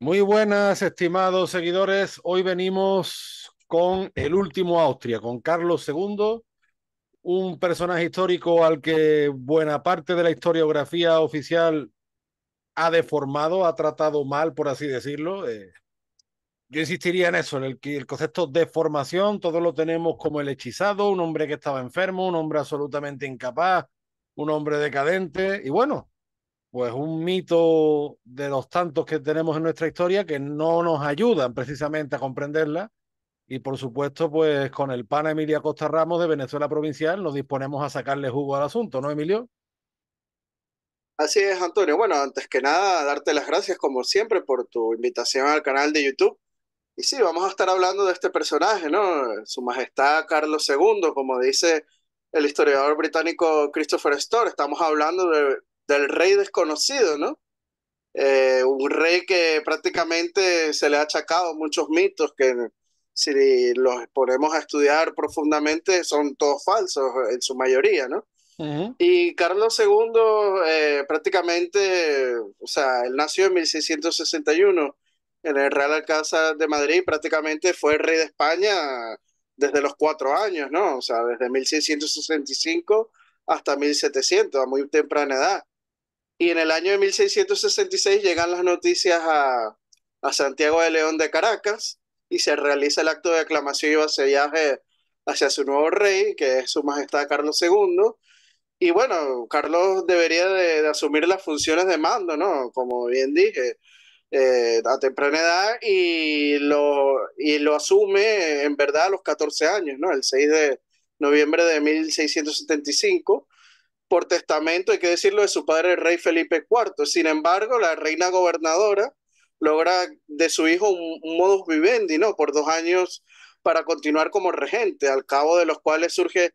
Muy buenas, estimados seguidores. Hoy venimos con el último Austria, con Carlos II, un personaje histórico al que buena parte de la historiografía oficial ha deformado, ha tratado mal, por así decirlo. Eh, yo insistiría en eso, en el, el concepto de formación, todos lo tenemos como el hechizado, un hombre que estaba enfermo, un hombre absolutamente incapaz, un hombre decadente, y bueno, pues un mito de los tantos que tenemos en nuestra historia que no nos ayudan precisamente a comprenderla. Y por supuesto, pues con el pana Emilia Costa Ramos de Venezuela Provincial nos disponemos a sacarle jugo al asunto, ¿no, Emilio? Así es, Antonio. Bueno, antes que nada, darte las gracias como siempre por tu invitación al canal de YouTube. Y sí, vamos a estar hablando de este personaje, ¿no? Su Majestad Carlos II, como dice el historiador británico Christopher Storr. Estamos hablando de del rey desconocido, ¿no? Eh, un rey que prácticamente se le ha achacado muchos mitos que si los ponemos a estudiar profundamente son todos falsos en su mayoría, ¿no? Y Carlos II eh, prácticamente, o sea, él nació en 1661 en el Real Alcázar de Madrid, prácticamente fue rey de España desde los cuatro años, ¿no? O sea, desde 1665 hasta 1700, a muy temprana edad. Y en el año de 1666 llegan las noticias a, a Santiago de León de Caracas y se realiza el acto de aclamación y vasallaje hacia su nuevo rey, que es su majestad Carlos II. Y bueno, Carlos debería de, asumir las funciones de mando, ¿no? Como bien dije, eh, a temprana edad y lo, y lo asume en verdad a los 14 años, ¿no? El 6 de noviembre de 1675 por testamento, hay que decirlo, de su padre el rey Felipe IV. Sin embargo, la reina gobernadora logra de su hijo un, modus vivendi, ¿no? Por dos años para continuar como regente, al cabo de los cuales surge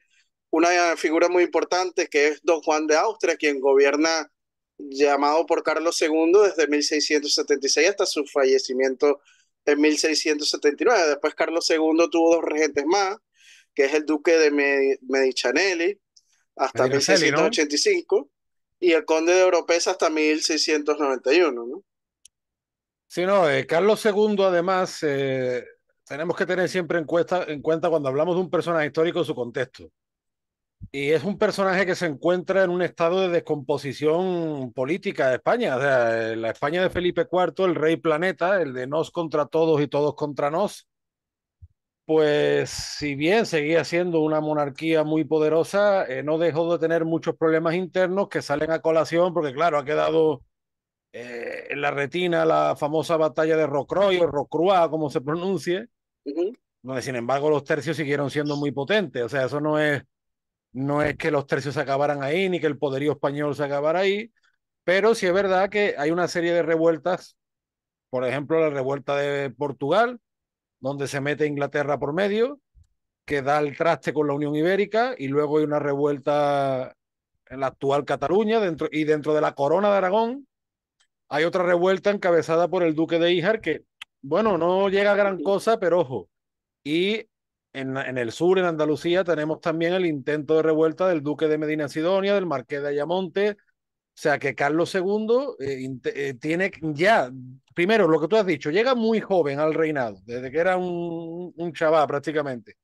una figura muy importante que es don Juan de Austria, quien gobierna llamado por Carlos II desde 1676 hasta su fallecimiento en 1679. Después Carlos II tuvo dos regentes más, que es el duque de Medichanelli, hasta 1685 y el conde de Oropesa hasta 1691, ¿no? Sí, no, eh, Carlos II además eh, tenemos que tener siempre en, en cuenta cuando hablamos de un personaje histórico su contexto. Y es un personaje que se encuentra en un estado de descomposición política de España. Eh, la España de Felipe IV, el rey planeta, el de nos contra todos y todos contra nos, pues si bien seguía siendo una monarquía muy poderosa, eh, no dejó de tener muchos problemas internos que salen a colación, porque claro, ha quedado eh, en la retina la famosa batalla de Rocroy o Rocrua, como se pronuncie, donde sin embargo los tercios siguieron siendo muy potentes, o sea, eso no es, no es que los tercios se acabaran ahí, ni que el poderío español se acabara ahí, pero sí es verdad que hay una serie de revueltas, por ejemplo, la revuelta de Portugal, donde se mete Inglaterra por medio, que da el traste con la Unión Ibérica y luego hay una revuelta en la actual Cataluña y dentro de la corona de Aragón hay otra revuelta encabezada por el duque de Híjar que, bueno, no llega a gran cosa, pero ojo. Y en, en, el sur, en Andalucía, tenemos también el intento de revuelta del duque de Medina Sidonia, del marqués de Ayamonte, o sea que Carlos eh, II eh, tiene ya, primero lo que tú has dicho, llega muy joven al reinado, desde que era un, un chaval prácticamente,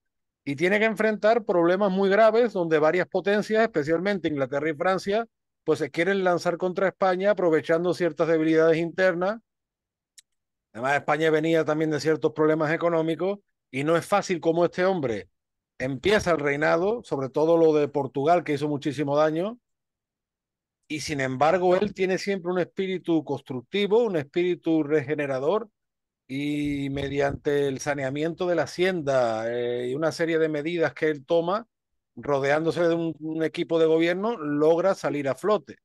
y tiene que enfrentar problemas muy graves donde varias potencias, especialmente Inglaterra y Francia, pues se quieren lanzar contra España aprovechando ciertas debilidades internas. Además, España venía también de ciertos problemas económicos y no es fácil como este hombre empieza el reinado, sobre todo lo de Portugal, que hizo muchísimo daño, y sin embargo él tiene siempre un espíritu constructivo, un espíritu regenerador y mediante el saneamiento de la hacienda eh, y una serie de medidas que él toma, rodeándose de un, equipo de gobierno, logra salir a flote.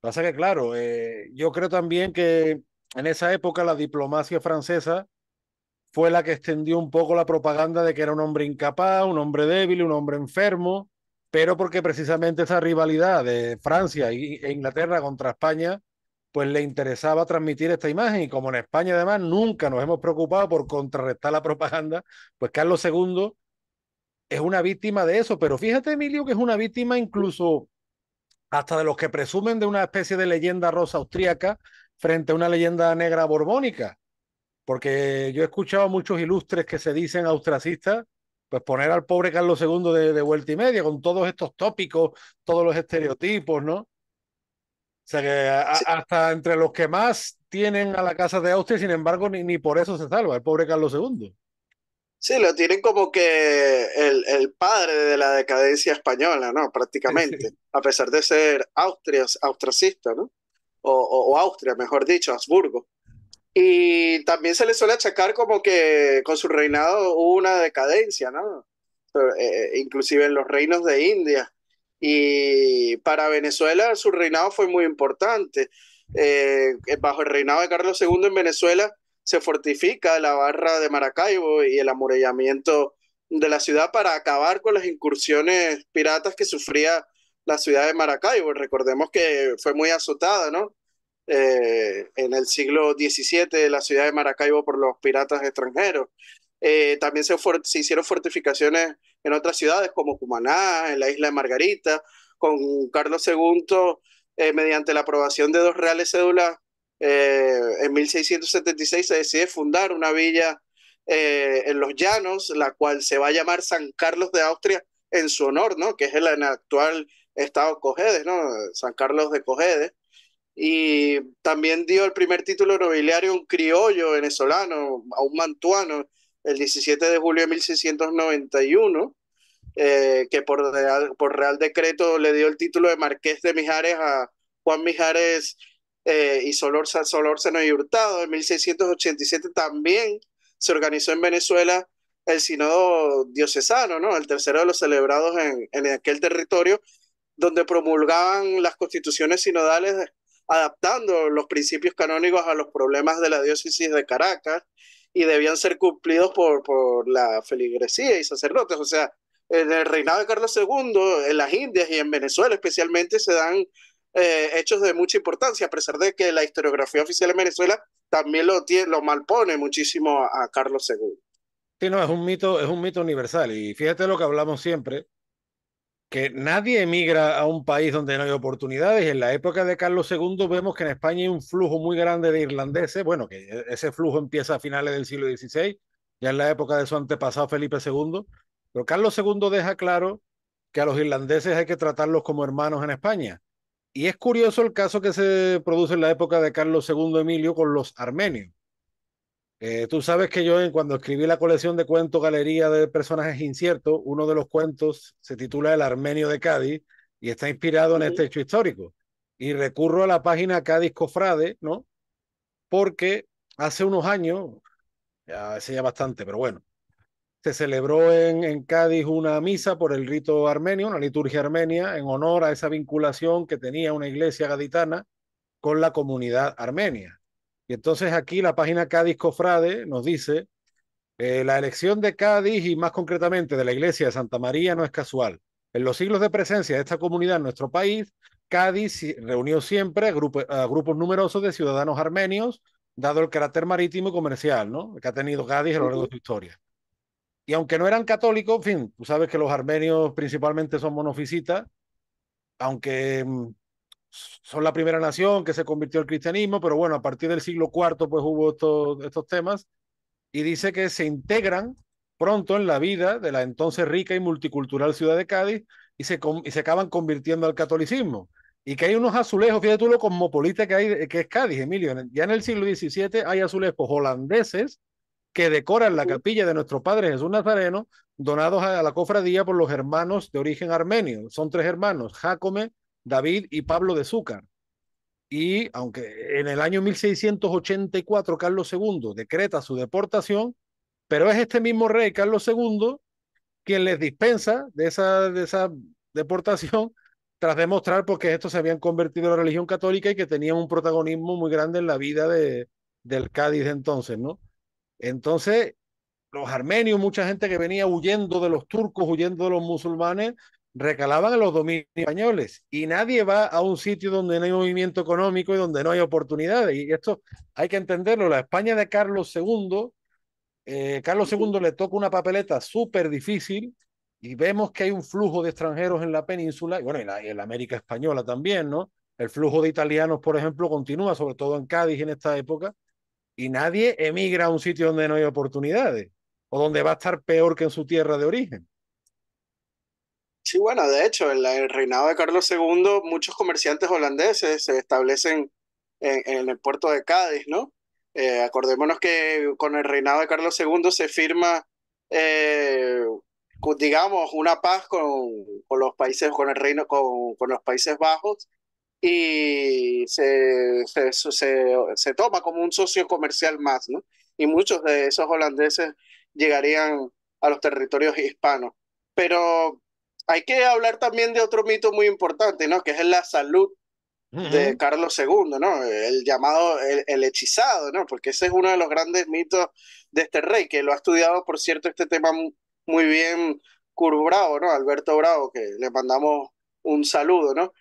Pasa que, claro, eh, yo creo también que en esa época la diplomacia francesa fue la que extendió un poco la propaganda de que era un hombre incapaz, un hombre débil, un hombre enfermo, pero porque precisamente esa rivalidad de Francia e Inglaterra contra España, pues le interesaba transmitir esta imagen. Y como en España además nunca nos hemos preocupado por contrarrestar la propaganda, pues Carlos II es una víctima de eso. Pero fíjate, Emilio, que es una víctima incluso hasta de los que presumen de una especie de leyenda rosa austríaca frente a una leyenda negra borbónica. Porque yo he escuchado a muchos ilustres que se dicen austracistas pues poner al pobre Carlos II de, vuelta y media con todos estos tópicos, todos los estereotipos, ¿no? O sea que hasta entre los que más tienen a la casa de Austria, sin embargo, ni, por eso se salva el pobre Carlos II. Sí, lo tienen como que el, padre de la decadencia española, ¿no? Prácticamente, a pesar de ser austrias, austracista, ¿no? o Austria, mejor dicho, Habsburgo. Y también se le suele achacar como que con su reinado hubo una decadencia, ¿no? Eh, inclusive en los reinos de India. Y para Venezuela su reinado fue muy importante. Eh, bajo el reinado de Carlos II en Venezuela se fortifica la barra de Maracaibo y el amurallamiento de la ciudad para acabar con las incursiones piratas que sufría la ciudad de Maracaibo. Recordemos que fue muy azotada, ¿no? Eh, en el siglo XVII, la ciudad de Maracaibo por los piratas extranjeros. Eh, también se, hicieron fortificaciones en otras ciudades como Cumaná, en la isla de Margarita, con Carlos II, eh, mediante la aprobación de dos reales cédulas, en 1676 se decide fundar una villa en los llanos, la cual se va a llamar San Carlos de Austria en su honor, ¿no? que es el, actual estado Cojedes, ¿no? San Carlos de Cojedes y también dio el primer título nobiliario a un criollo venezolano, a un mantuano, el 17 de julio de 1691, eh, que por real, por real decreto le dio el título de Marqués de Mijares a Juan Mijares eh, y Solórzano y Hurtado. En 1687 también se organizó en Venezuela el Sínodo Diocesano, ¿no? el tercero de los celebrados en, en aquel territorio, donde promulgaban las constituciones sinodales adaptando los principios canónicos a los problemas de la diócesis de Caracas y debían ser cumplidos por, la feligresía y sacerdotes. O sea, en el reinado de Carlos II, en las Indias y en Venezuela especialmente, se dan eh, hechos de mucha importancia, a pesar de que la historiografía oficial de Venezuela también lo, lo malpone muchísimo a, Carlos II. Sí, no, es un mito, es un mito universal. Y fíjate lo que hablamos siempre, que nadie emigra a un país donde no hay oportunidades. En la época de Carlos II vemos que en España hay un flujo muy grande de irlandeses, bueno, que e-, ese flujo empieza a finales del siglo XVI, ya en la época de su antepasado Felipe II, pero Carlos II deja claro que a los irlandeses hay que tratarlos como hermanos en España. Y es curioso el caso que se produce en la época de Carlos II Emilio con los armenios. Eh, tú sabes que yo cuando escribí la colección de cuentos Galería de Personajes Inciertos, uno de los cuentos se titula El Armenio de Cádiz y está inspirado en este hecho histórico. Y recurro a la página Cádiz Cofrade, ¿no? Porque hace unos años, ya se ya bastante, pero bueno, se celebró en, en Cádiz una misa por el rito armenio, una liturgia armenia, en honor a esa vinculación que tenía una iglesia gaditana con la comunidad armenia. Y entonces aquí la página Cádiz Cofrade nos dice, eh, la elección de Cádiz y más concretamente de la iglesia de Santa María no es casual. En los siglos de presencia de esta comunidad en nuestro país, Cádiz reunió siempre a, grupos numerosos de ciudadanos armenios, dado el carácter marítimo y comercial ¿no? que ha tenido Cádiz a lo largo de su historia. Y aunque no eran católicos, en fin, tú sabes que los armenios principalmente son monofisitas, aunque mm, son la primera nación que se convirtió al cristianismo, pero bueno, a partir del siglo IV pues hubo estos, estos temas y dice que se integran pronto en la vida de la entonces rica y multicultural ciudad de Cádiz y se, y se acaban convirtiendo al catolicismo. Y que hay unos azulejos, fíjate tú lo cosmopolita que, hay, que es Cádiz, Emilio. Ya en el siglo XVII hay azulejos holandeses que decoran la capilla de nuestro Padre Jesús Nazareno, donados a la cofradía por los hermanos de origen armenio. Son tres hermanos, Jacome, David y Pablo de Zúcar. Y aunque en el año 1684 Carlos II decreta su deportación, pero es este mismo rey, Carlos II, quien les dispensa de esa, de esa deportación tras demostrar porque estos se habían convertido en la religión católica y que tenían un protagonismo muy grande en la vida de, del Cádiz entonces, ¿no? Entonces, los armenios, mucha gente que venía huyendo de los turcos, huyendo de los musulmanes, recalaban los dominios españoles y nadie va a un sitio donde no hay movimiento económico y donde no hay oportunidades. Y esto hay que entenderlo. La España de Carlos II, eh, Carlos II le toca una papeleta súper difícil y vemos que hay un flujo de extranjeros en la península y bueno, en la, en la América española también, ¿no? El flujo de italianos, por ejemplo, continúa, sobre todo en Cádiz en esta época, y nadie emigra a un sitio donde no hay oportunidades o donde va a estar peor que en su tierra de origen bueno, de hecho, en el reinado de Carlos II, muchos comerciantes holandeses se establecen en, el puerto de Cádiz, ¿no? Eh, acordémonos que con el reinado de Carlos II se firma, eh, digamos, una paz con, con, los países, con el reino, con, con los Países Bajos y se, se, se, se, toma como un socio comercial más, ¿no? Y muchos de esos holandeses llegarían a los territorios hispanos. Pero hay que hablar también de otro mito muy importante, ¿no? Que es la salud de Carlos II, ¿no? El llamado, el, hechizado, ¿no? Porque ese es uno de los grandes mitos de este rey, que lo ha estudiado, por cierto, este tema muy bien Curvo ¿no? Alberto Bravo, que le mandamos un saludo, ¿no?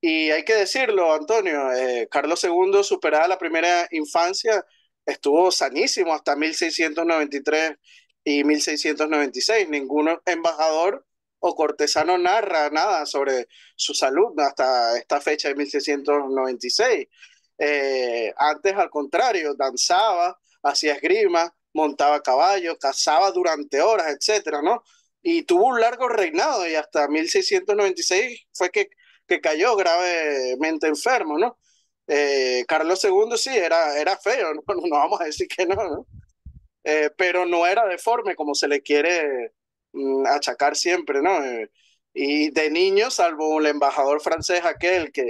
Y hay que decirlo, Antonio, eh, Carlos II, superada la primera infancia, estuvo sanísimo hasta 1693 y 1696. Ningún embajador o cortesano narra nada sobre su salud hasta esta fecha de 1696. Eh, antes, al contrario, danzaba, hacía esgrima, montaba caballo, cazaba durante horas, etcétera, ¿no? Y tuvo un largo reinado y hasta 1696 fue que, que cayó gravemente enfermo, ¿no? Eh, Carlos II sí, era, era feo, ¿no? vamos a decir que no, eh, pero no era deforme como se le quiere Mm, achacar siempre, ¿no? Eh, y de niño, salvo el embajador francés aquel que,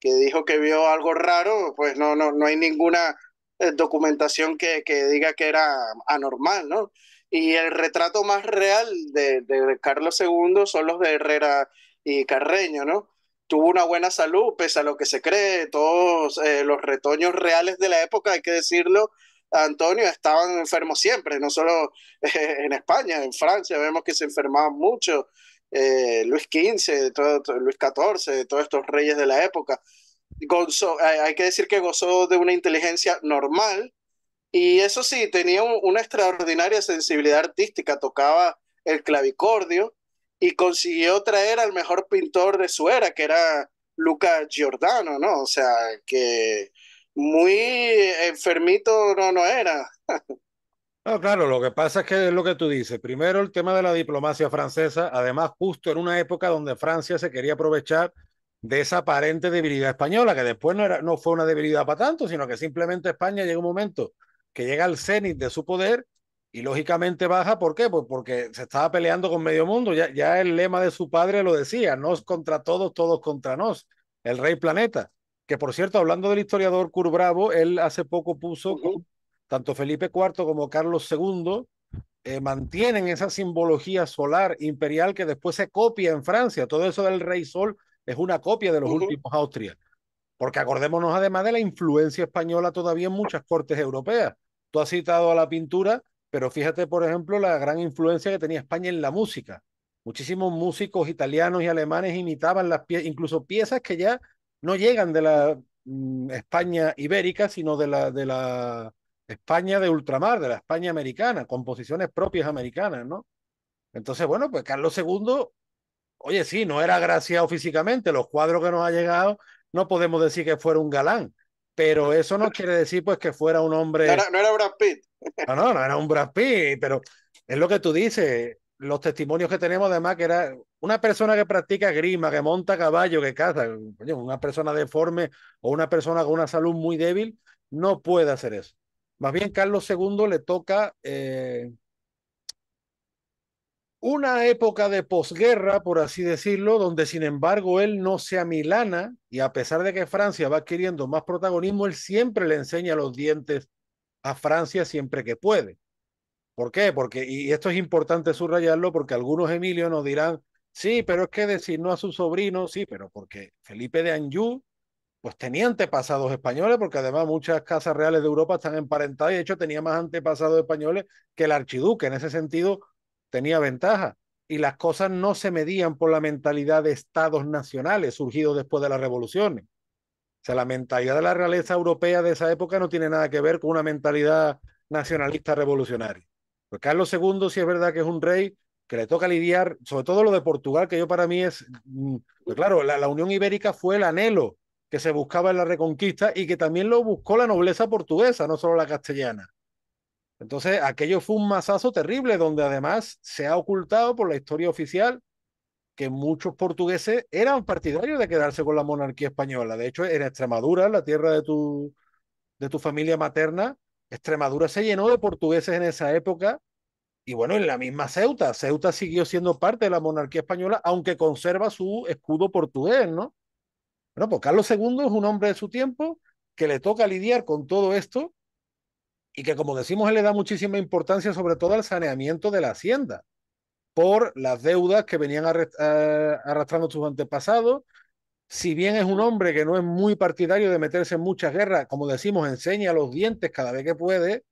que dijo que vio algo raro, pues no, no, no hay ninguna eh, documentación que, diga que era anormal, ¿no? Y el retrato más real de, Carlos II son los de Herrera y Carreño, ¿no? Tuvo una buena salud, pese a lo que se cree, todos eh, los retoños reales de la época, hay que decirlo, Antonio, estaba enfermo siempre, no solo eh, en España, en Francia vemos que se enfermaba mucho, eh, Luis XV, Luis XIV, todos estos reyes de la época. hay, que decir que gozó de una inteligencia normal y eso sí, tenía una extraordinaria sensibilidad artística, tocaba el clavicordio y consiguió traer al mejor pintor de su era, que era Luca Giordano, ¿no? O sea, que muy eh, enfermito no, no era. No, claro, lo que pasa es que es lo que tú dices. Primero, el tema de la diplomacia francesa, además, justo en una época donde Francia se quería aprovechar de esa aparente debilidad española, que después no, era, no fue una debilidad para tanto, sino que simplemente España llega un momento que llega al cenit de su poder y lógicamente baja. ¿Por qué? Pues porque se estaba peleando con medio mundo. Ya, ya el lema de su padre lo decía, nos contra todos, todos contra nos, el rey planeta que por cierto, hablando del historiador Cur Bravo, él hace poco puso, tanto Felipe IV como Carlos II eh, mantienen esa simbología solar imperial que después se copia en Francia. Todo eso del rey sol es una copia de los últimos Austria. Porque acordémonos además de la influencia española todavía en muchas cortes europeas. Tú has citado a la pintura, pero fíjate, por ejemplo, la gran influencia que tenía España en la música. Muchísimos músicos italianos y alemanes imitaban las piezas, incluso piezas que ya no llegan de la mm, España ibérica, sino de la, de la España de ultramar, de la España americana, composiciones propias americanas, ¿no? Entonces, bueno, pues Carlos II, oye, sí, no era agraciado físicamente, los cuadros que nos ha llegado, no podemos decir que fuera un galán, pero eso no quiere decir pues que fuera un hombre... No era, no era Brad Pitt. No, no, no era un Brad Pitt, pero es lo que tú dices, los testimonios que tenemos, además, que era una persona que practica grima, que monta caballo, que caza, una persona deforme o una persona con una salud muy débil, no puede hacer eso. Más bien, Carlos II le toca eh, una época de posguerra, por así decirlo, donde sin embargo él no se Milana y a pesar de que Francia va adquiriendo más protagonismo, él siempre le enseña los dientes a Francia siempre que puede. ¿Por qué? Porque, y esto es importante subrayarlo, porque algunos Emilio nos dirán, sí, pero es que decir no a su sobrino, sí, pero porque Felipe de Anjou, pues tenía antepasados españoles, porque además muchas casas reales de Europa están emparentadas y de hecho tenía más antepasados españoles que el archiduque, en ese sentido tenía ventaja. Y las cosas no se medían por la mentalidad de estados nacionales surgidos después de las revoluciones. O sea, la mentalidad de la realeza europea de esa época no tiene nada que ver con una mentalidad nacionalista revolucionaria. Pues Carlos II sí es verdad que es un rey que le toca lidiar, sobre todo lo de Portugal, que yo para mí es, mm, pues claro, la, Unión Ibérica fue el anhelo que se buscaba en la Reconquista y que también lo buscó la nobleza portuguesa, no solo la castellana. Entonces, aquello fue un masazo terrible, donde además se ha ocultado por la historia oficial que muchos portugueses eran partidarios de quedarse con la monarquía española. De hecho, en Extremadura, la tierra de tu, de tu familia materna, Extremadura se llenó de portugueses en esa época y bueno, en la misma Ceuta. Ceuta siguió siendo parte de la monarquía española, aunque conserva su escudo portugués, ¿no? Bueno, pues Carlos II es un hombre de su tiempo que le toca lidiar con todo esto y que, como decimos, él le da muchísima importancia sobre todo al saneamiento de la hacienda por las deudas que venían eh, arrastrando sus antepasados, si bien es un hombre que no es muy partidario de meterse en muchas guerras, como decimos, enseña los dientes cada vez que puede,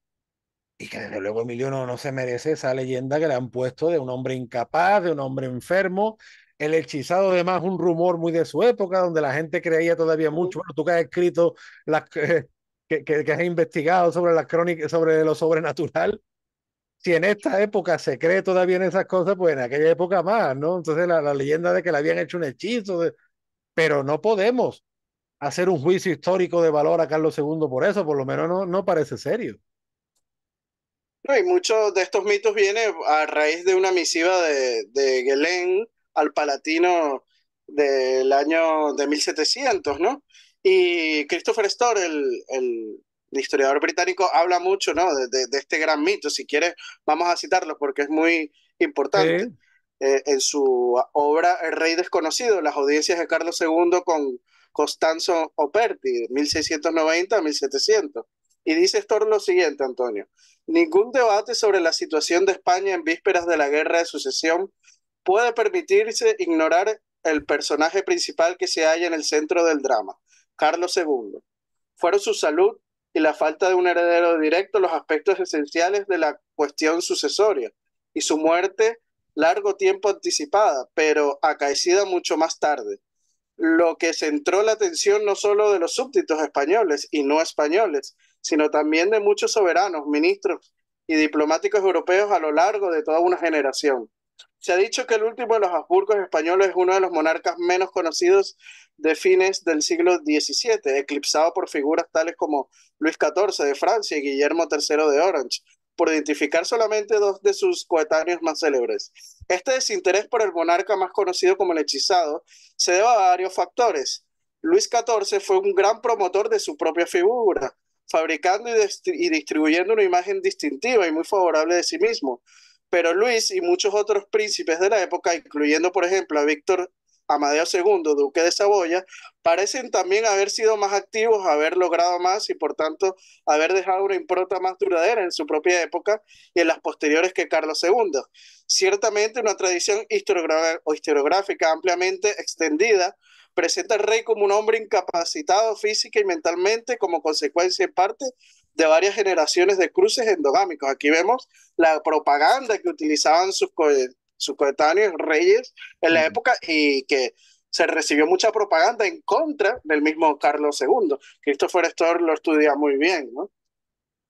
y que desde luego Emilio no, no se merece esa leyenda que le han puesto de un hombre incapaz, de un hombre enfermo, el hechizado, además, un rumor muy de su época, donde la gente creía todavía mucho. tú que has escrito, las, eh, que, que, has investigado sobre las crónicas, sobre lo sobrenatural. Si en esta época se cree todavía en esas cosas, pues en aquella época más, ¿no? Entonces la, la leyenda de que le habían hecho un hechizo, de, pero no podemos hacer un juicio histórico de valor a Carlos II por eso, por lo menos no, no parece serio. No, y muchos de estos mitos vienen a raíz de una misiva de, de Guelén al Palatino del año de 1700, ¿no? Y Christopher Storr, el, el historiador británico, habla mucho, ¿no? De, de, este gran mito. Si quieres, vamos a citarlo porque es muy importante. Eh, en su obra El Rey Desconocido, las audiencias de Carlos II con Costanzo Operti, 1690-1700. a Y dice esto lo siguiente, Antonio. Ningún debate sobre la situación de España en vísperas de la guerra de sucesión puede permitirse ignorar el personaje principal que se halla en el centro del drama, Carlos II. Fueron su salud y la falta de un heredero directo los aspectos esenciales de la cuestión sucesoria, y su muerte largo tiempo anticipada, pero acaecida mucho más tarde, lo que centró la atención no solo de los súbditos españoles y no españoles, sino también de muchos soberanos, ministros y diplomáticos europeos a lo largo de toda una generación. Se ha dicho que el último de los Habsburgos españoles es uno de los monarcas menos conocidos de fines del siglo XVII, eclipsado por figuras tales como Luis XIV de Francia y Guillermo III de Orange, por identificar solamente dos de sus coetáneos más célebres. Este desinterés por el monarca más conocido como el hechizado se debe a varios factores. Luis XIV fue un gran promotor de su propia figura, fabricando y, distribuyendo una imagen distintiva y muy favorable de sí mismo. Pero Luis y muchos otros príncipes de la época, incluyendo por ejemplo a Víctor Amadeo II, duque de Saboya, parecen también haber sido más activos, haber logrado más y por tanto haber dejado una impronta más duradera en su propia época y en las posteriores que Carlos II. Ciertamente una tradición historiográfica ampliamente extendida presenta al rey como un hombre incapacitado física y mentalmente como consecuencia en parte de varias generaciones de cruces endogámicos. Aquí vemos la propaganda que utilizaban sus, su reyes, en la época y que se recibió mucha propaganda en contra del mismo Carlos II. Christopher Storr lo estudia muy bien, ¿no?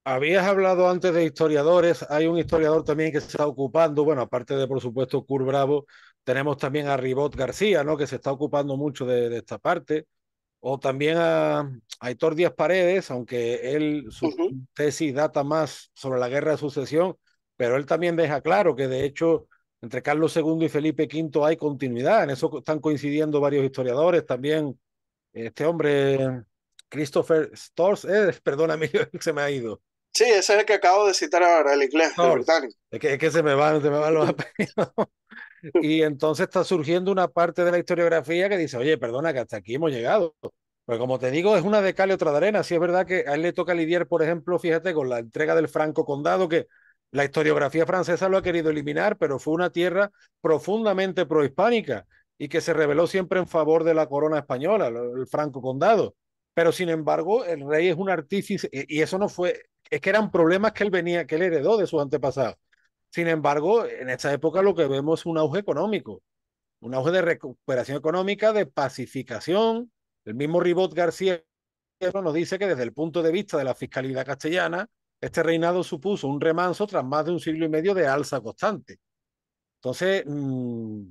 Habías hablado antes de historiadores, hay un historiador también que se está ocupando, bueno, aparte de por supuesto Cur Bravo, tenemos también a Ribot García, ¿no? Que se está ocupando mucho de, esta parte, o también a, Aitor Díaz Paredes, aunque él, su tesis data más sobre la guerra de sucesión, pero él también deja claro que de hecho entre Carlos II y Felipe V hay continuidad, en eso están coincidiendo varios historiadores, también este hombre, Christopher Storrs, eh, perdóname, se me ha ido. Sí, ese es el que acabo de citar ahora, el inglés, Es que, se me van, se me los apellidos. y entonces está surgiendo una parte de la historiografía que dice, oye, perdona, que hasta aquí hemos llegado. Pues como te digo, es una de cal otra de arena. sí, es verdad que a él le toca lidiar, por ejemplo, fíjate, con la entrega del Franco Condado, que la historiografía francesa lo ha querido eliminar, pero fue una tierra profundamente prohispánica y que se reveló siempre en favor de la corona española, el franco condado. Pero sin embargo, el rey es un artífice eh, y eso no fue, es que eran problemas que él venía, que él heredó de sus antepasados. Sin embargo, en esta época lo que vemos es un auge económico, un auge de recuperación económica, de pacificación. El mismo Ribot García nos dice que desde el punto de vista de la fiscalidad castellana, este reinado supuso un remanso tras más de un siglo y medio de alza constante. Entonces, mm,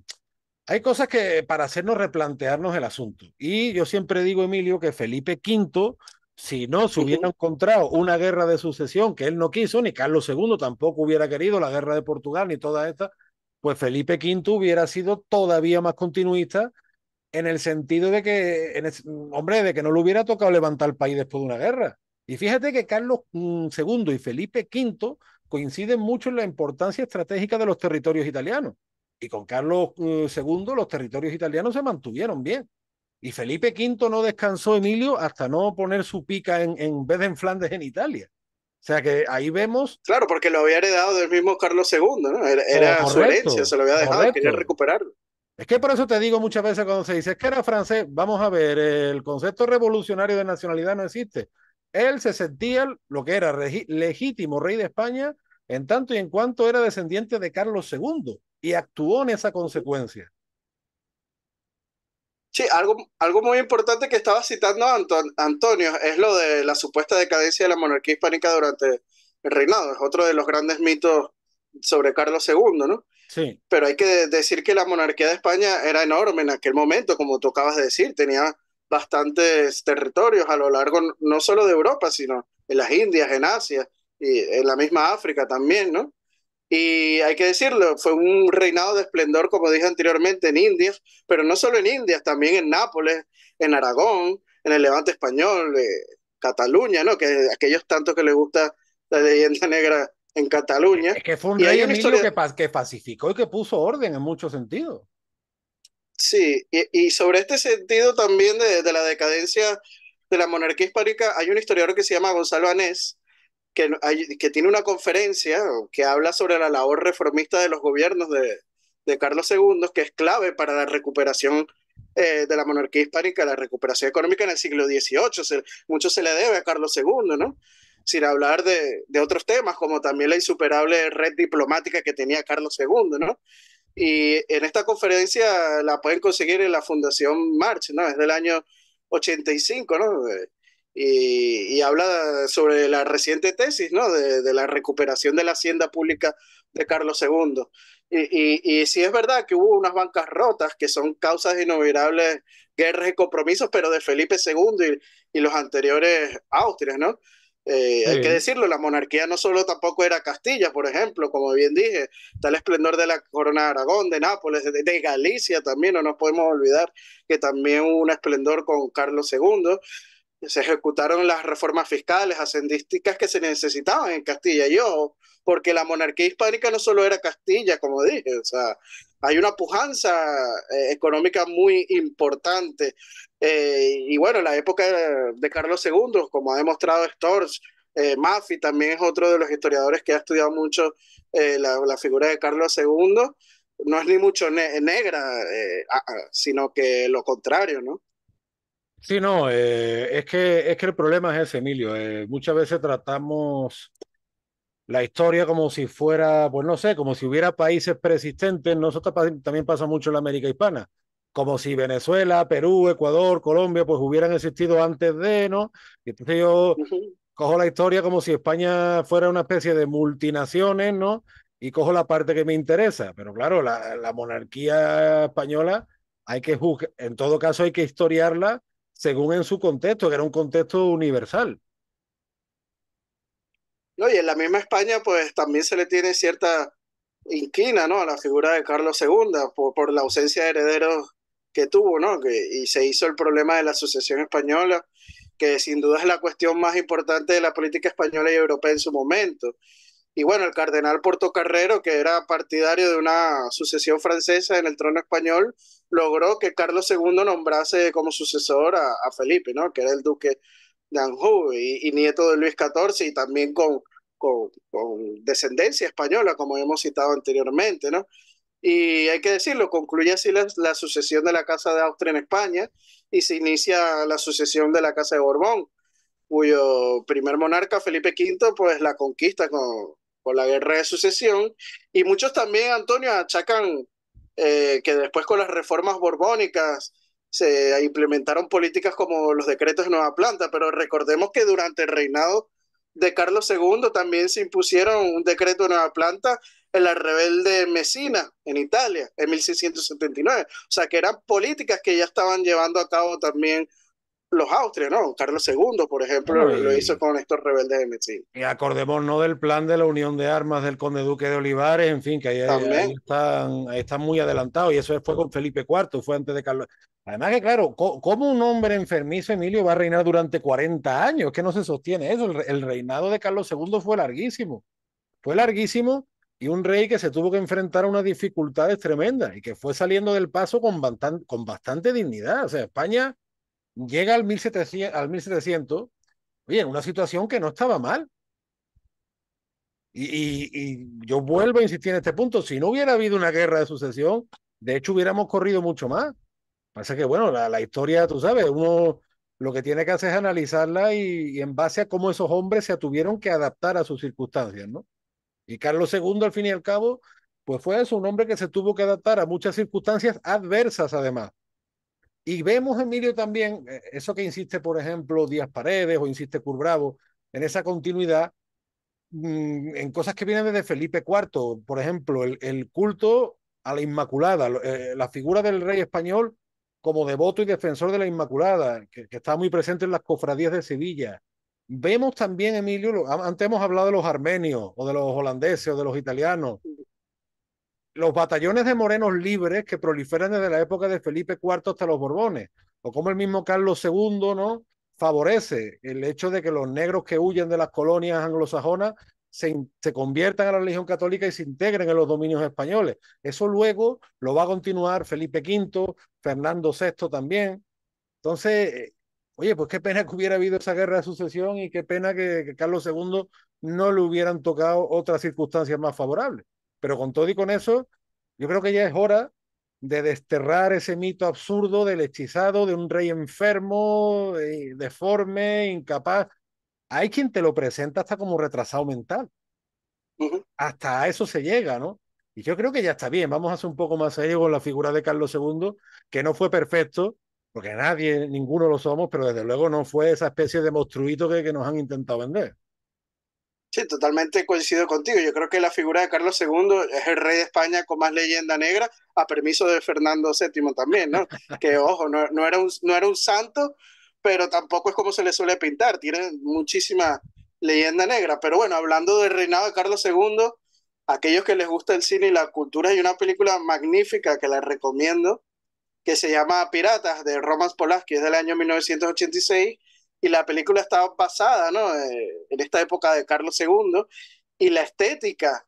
hay cosas que para hacernos replantearnos el asunto. Y yo siempre digo, Emilio, que Felipe V, si no se hubiera encontrado una guerra de sucesión que él no quiso, ni Carlos II tampoco hubiera querido la guerra de Portugal, ni toda esta, pues Felipe V hubiera sido todavía más continuista en el sentido de que, en hombre, de que no le hubiera tocado levantar el país después de una guerra. Y fíjate que Carlos II mm, y Felipe V coinciden mucho en la importancia estratégica de los territorios italianos. Y con Carlos II mm, los territorios italianos se mantuvieron bien. Y Felipe V no descansó, Emilio, hasta no poner su pica en, en vez de en Flandes en Italia. O sea que ahí vemos. Claro, porque lo había heredado del mismo Carlos II, ¿no? Era, su herencia, se lo había dejado, quería recuperarlo. Es que por eso te digo muchas veces cuando se dice es que era francés, vamos a ver, el concepto revolucionario de nacionalidad no existe. Él se sentía lo que era legítimo rey de España en tanto y en cuanto era descendiente de Carlos II y actuó en esa consecuencia. Sí, algo, algo muy importante que estaba citando Antonio es lo de la supuesta decadencia de la monarquía hispánica durante el reinado. Es otro de los grandes mitos sobre Carlos II, ¿no? Sí. Pero hay que decir que la monarquía de España era enorme en aquel momento, como tú de decir, tenía bastantes territorios a lo largo no solo de Europa, sino en las Indias, en Asia y en la misma África también, ¿no? Y hay que decirlo, fue un reinado de esplendor, como dije anteriormente, en Indias, pero no solo en Indias, también en Nápoles, en Aragón, en el Levante español, eh, Cataluña, ¿no? Que aquellos tantos que les gusta la leyenda negra en Cataluña. Es que fue un rey y que, que pacificó y que puso orden en muchos sentidos. Sí, y, sobre este sentido también de, la decadencia de la monarquía hispánica, hay un historiador que se llama Gonzalo Anés, que, tiene una conferencia que habla sobre la labor reformista de los gobiernos de, Carlos II, que es clave para la recuperación eh, de la monarquía hispánica, la recuperación económica en el siglo XVIII. mucho se le debe a Carlos II, ¿no? Sin hablar de, de otros temas, como también la insuperable red diplomática que tenía Carlos II, ¿no? Y en esta conferencia la pueden conseguir en la Fundación March, ¿no? Es del año 85, ¿no? Y, habla sobre la reciente tesis, ¿no? De, la recuperación de la hacienda pública de Carlos II. Y, y, sí es verdad que hubo unas bancas rotas que son causas inolvidables, guerras y compromisos, pero de Felipe II y, los anteriores Austrias, ¿no? Eh, hay que decirlo, la monarquía no solo tampoco era Castilla, por ejemplo, como bien dije, está el esplendor de la corona de Aragón, de Nápoles, de, de Galicia también, no nos podemos olvidar que también hubo un esplendor con Carlos II se ejecutaron las reformas fiscales, hacendísticas que se necesitaban en Castilla y Ojo, porque la monarquía hispánica no solo era Castilla, como dije, o sea, hay una pujanza eh, económica muy importante. Eh, y bueno, la época de, Carlos II, como ha demostrado Storch, eh, Maffi también es otro de los historiadores que ha estudiado mucho eh, la, figura de Carlos II, no es ni mucho negra, sino que lo contrario, ¿no? Sí, no, eh, es, que, es que el problema es ese, Emilio. Eh, muchas veces tratamos la historia como si fuera, pues no sé, como si hubiera países preexistentes. Nosotros también pasa mucho en la América hispana, como si Venezuela, Perú, Ecuador, Colombia, pues hubieran existido antes de, ¿no? entonces yo cojo la historia como si España fuera una especie de multinaciones, ¿no? Y cojo la parte que me interesa. Pero claro, la, la monarquía española hay que en todo caso hay que historiarla según en su contexto, que era un contexto universal. No, y en la misma España, pues también se le tiene cierta inquina A la figura de Carlos II por, la ausencia de herederos que tuvo, ¿no? Que, y se hizo el problema de la sucesión española, que sin duda es la cuestión más importante de la política española y europea en su momento. Y bueno, el cardenal Portocarrero, que era partidario de una sucesión francesa en el trono español, logró que Carlos II nombrase como sucesor a, Felipe, ¿no? que era el duque de Anjou y, nieto de Luis XIV y también con, con, descendencia española, como hemos citado anteriormente. ¿no? Y hay que decirlo, concluye así la, la sucesión de la Casa de Austria en España y se inicia la sucesión de la Casa de Borbón cuyo primer monarca, Felipe V, pues la conquista con, con la guerra de sucesión, y muchos también, Antonio, achacan eh, que después con las reformas borbónicas se implementaron políticas como los decretos de Nueva Planta, pero recordemos que durante el reinado de Carlos II también se impusieron un decreto de Nueva Planta en la rebelde Messina, en Italia, en 1679. O sea, que eran políticas que ya estaban llevando a cabo también los austrias, ¿no? Carlos II, por ejemplo, lo hizo con estos rebeldes de Metzín. Y acordemos, ¿no? Del plan de la unión de armas del conde duque de Olivares, en fin, que ahí, están, muy adelantados. Y eso fue con Felipe IV, fue antes de Carlos. Además que, claro, ¿cómo un hombre enfermizo, Emilio, va a reinar durante 40 años? Que no se sostiene eso. El, reinado de Carlos II fue larguísimo. Fue larguísimo y un rey que se tuvo que enfrentar a unas dificultades tremendas y que fue saliendo del paso con, con bastante dignidad. O sea, España llega al 1700, al 1700 oye, en una situación que no estaba mal. Y, yo vuelvo a insistir en este punto, si no hubiera habido una guerra de sucesión, de hecho hubiéramos corrido mucho más. Pasa que, bueno, la, historia, tú sabes, uno lo que tiene que hacer es analizarla y, y, en base a cómo esos hombres se tuvieron que adaptar a sus circunstancias, ¿no? Y Carlos II, al fin y al cabo, pues fue eso, un hombre que se tuvo que adaptar a muchas circunstancias adversas, además. Y vemos, Emilio, también eh, eso que insiste, por ejemplo, Díaz Paredes o insiste Curbravo, en esa continuidad mm, en cosas que vienen desde Felipe IV, por ejemplo, el, culto a la Inmaculada, eh, la figura del rey español como devoto y defensor de la Inmaculada, que, está muy presente en las cofradías de Sevilla. Vemos también, Emilio, antes hemos hablado de los armenios o de los holandeses o de los italianos, los batallones de morenos libres que proliferan desde la época de Felipe IV hasta los Borbones, o como el mismo Carlos II, ¿no? Favorece el hecho de que los negros que huyen de las colonias anglosajonas se, conviertan a la religión católica y se integren en los dominios españoles. Eso luego lo va a continuar Felipe V, Fernando VI también. Entonces, eh, oye, pues qué pena que hubiera habido esa guerra de sucesión y qué pena que Carlos II no le hubieran tocado otras circunstancias más favorables. Pero con todo y con eso, yo creo que ya es hora de desterrar ese mito absurdo del hechizado, de un rey enfermo, eh, deforme, incapaz. Hay quien te lo presenta hasta como retrasado mental. Hasta a eso se llega, ¿no? Y yo creo que ya está bien. Vamos a hacer un poco más serios con la figura de Carlos II, que no fue perfecto, porque nadie, ninguno lo somos, pero desde luego no fue esa especie de monstruito que, que nos han intentado vender. Sí, totalmente coincido contigo. Yo creo que la figura de Carlos II es el rey de España con más leyenda negra, a permiso de Fernando VII también, ¿no? Que ojo, no, era, un, no era un santo, pero tampoco es como se le suele pintar, tiene muchísima leyenda negra. Pero bueno, hablando del reinado de Carlos II, aquellos que les gusta el cine y la cultura, hay una película magnífica que les recomiendo, que se llama Piratas de Roman Polanski, es del año 1986 y la película está basada ¿no? Eh, en esta época de Carlos II y la estética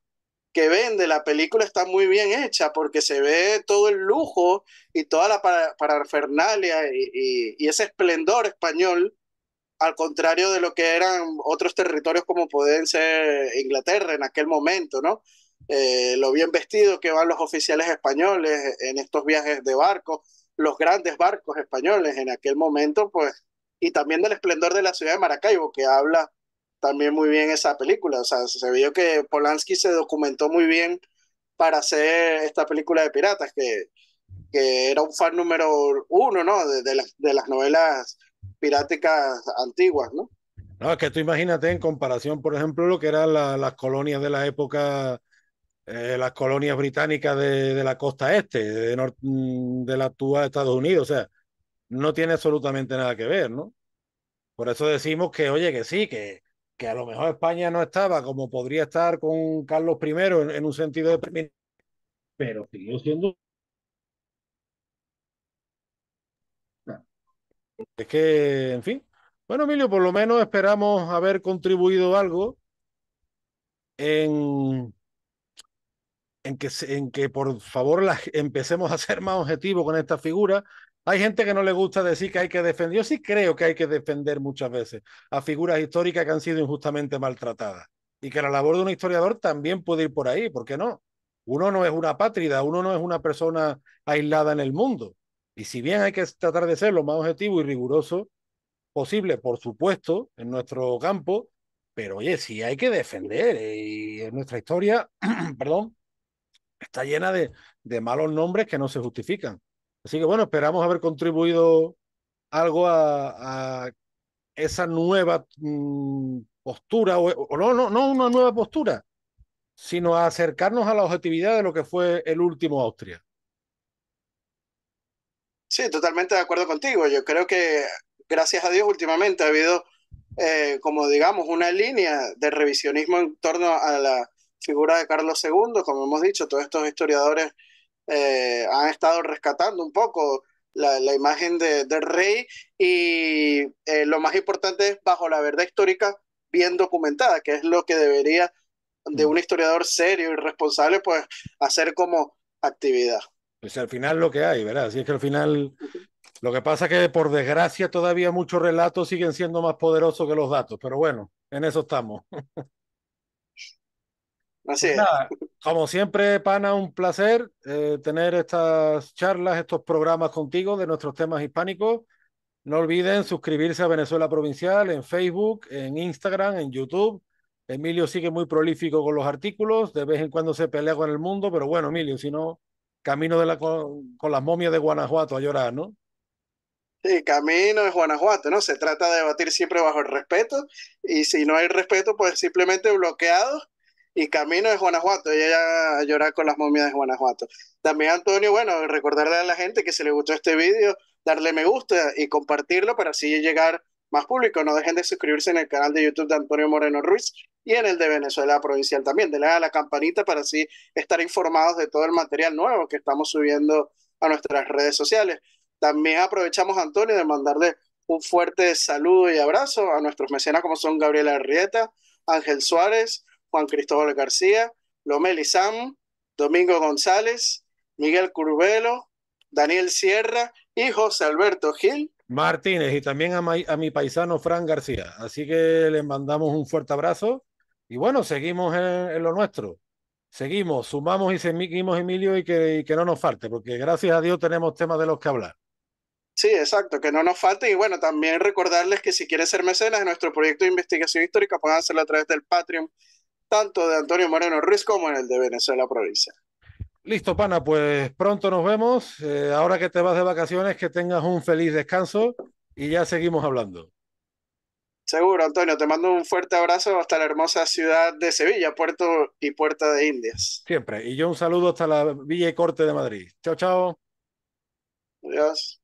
que vende la película está muy bien hecha porque se ve todo el lujo y toda la parafernalia y, ese esplendor español, al contrario de lo que eran otros territorios como pueden ser Inglaterra en aquel momento, ¿no? Eh, lo bien vestido que van los oficiales españoles en estos viajes de barco, los grandes barcos españoles en aquel momento, pues y también del esplendor de la ciudad de Maracaibo, que habla también muy bien esa película. O sea, se vio que Polanski se documentó muy bien para hacer esta película de piratas, que, que era un fan número uno, ¿no? De, de, las, novelas piráticas antiguas, ¿no? No, es que tú imagínate en comparación, por ejemplo, lo que eran las colonias de la época, eh, las colonias británicas de, de, la costa este, de, de la de Estados Unidos. O sea, no tiene absolutamente nada que ver, ¿no? Por eso decimos que, oye, que sí, que, que a lo mejor España no estaba como podría estar con Carlos I en, un sentido de... Pero siguió siendo... Es que, en fin. Bueno, Emilio, por lo menos esperamos haber contribuido algo en, en, que, en que por favor la, empecemos a ser más objetivos con esta figura, hay gente que no le gusta decir que hay que defender. Yo sí creo que hay que defender muchas veces a figuras históricas que han sido injustamente maltratadas. Y que la labor de un historiador también puede ir por ahí, ¿por qué no? Uno no es una pátrida, uno no es una persona aislada en el mundo. Y si bien hay que tratar de ser lo más objetivo y riguroso posible, por supuesto, en nuestro campo, pero oye, sí hay que defender. Eh, y nuestra historia, perdón, está llena de, de malos nombres que no se justifican. Así que bueno, esperamos haber contribuido algo a, esa nueva mm, postura, o, no, no, no una nueva postura, sino a acercarnos a la objetividad de lo que fue el último Austria. Sí, totalmente de acuerdo contigo. Yo creo que, gracias a Dios, últimamente ha habido, eh, como digamos, una línea de revisionismo en torno a la figura de Carlos II, como hemos dicho, todos estos historiadores eh, han estado rescatando un poco la, imagen de, del rey y eh, lo más importante es bajo la verdad histórica bien documentada, que es lo que debería de un historiador serio y responsable pues hacer como actividad. Pues al final lo que hay, ¿verdad? Así es que al final lo que pasa es que por desgracia todavía muchos relatos siguen siendo más poderosos que los datos, pero bueno, en eso estamos. Así pues como siempre, Pana, un placer eh, tener estas charlas, estos programas contigo de nuestros temas hispánicos. No olviden suscribirse a Venezuela Provincial en Facebook, en Instagram, en YouTube. Emilio sigue muy prolífico con los artículos, de vez en cuando se pelea con el mundo, pero bueno, Emilio, si no, camino de la, con, las momias de Guanajuato a llorar, ¿no? Sí, camino de Guanajuato, ¿no? Se trata de debatir siempre bajo el respeto y si no hay respeto, pues simplemente bloqueados y camino de Guanajuato, ella llora con las momias de Guanajuato. También Antonio, bueno, recordarle a la gente que si le gustó este vídeo, darle me gusta y compartirlo para así llegar más público. No dejen de suscribirse en el canal de YouTube de Antonio Moreno Ruiz y en el de Venezuela Provincial también. Denle a la campanita para así estar informados de todo el material nuevo que estamos subiendo a nuestras redes sociales. También aprovechamos, Antonio, de mandarle un fuerte saludo y abrazo a nuestros mecenas como son Gabriela Arrieta, Ángel Suárez, Juan Cristóbal García, Lomel Sam, Domingo González, Miguel Curvelo, Daniel Sierra y José Alberto Gil. Martínez y también a, mi paisano Fran García. Así que les mandamos un fuerte abrazo y bueno, seguimos en, lo nuestro. Seguimos, sumamos y seguimos, Emilio, y que, que no nos falte, porque gracias a Dios tenemos temas de los que hablar. Sí, exacto, que no nos falte. Y bueno, también recordarles que si quieren ser mecenas de nuestro proyecto de investigación histórica, pueden hacerlo a través del Patreon tanto de Antonio Moreno Ruiz como en el de Venezuela Provincia. Listo, pana, pues pronto nos vemos. Eh, ahora que te vas de vacaciones, que tengas un feliz descanso y ya seguimos hablando. Seguro, Antonio, te mando un fuerte abrazo hasta la hermosa ciudad de Sevilla, Puerto y Puerta de Indias. Siempre. Y yo un saludo hasta la Villa y Corte de Madrid. Chao, chao. Adiós.